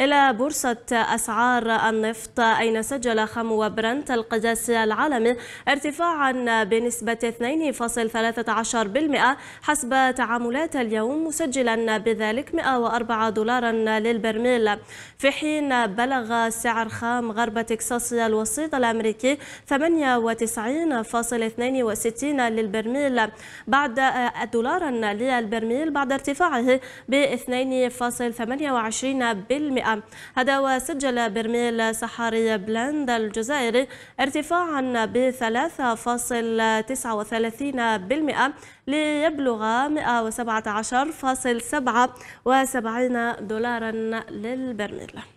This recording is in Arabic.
إلى بورصة أسعار النفط أين سجل خمو برنت القداس العالمي ارتفاعا بنسبة 2.13% حسب تعاملات اليوم مسجلا بذلك 104 دولارا للبرميل في حين بلغ سعر خام غرب تكساس الوسيط الأمريكي 98.62 للبرميل بعد دولارا للبرميل بعد ارتفاعه ب 2.28% البيئة هذا وسجل برميل صحاري بلند الجزائري ارتفاعا ب 3.39% ليبلغ 117.77 دولارا للبرميل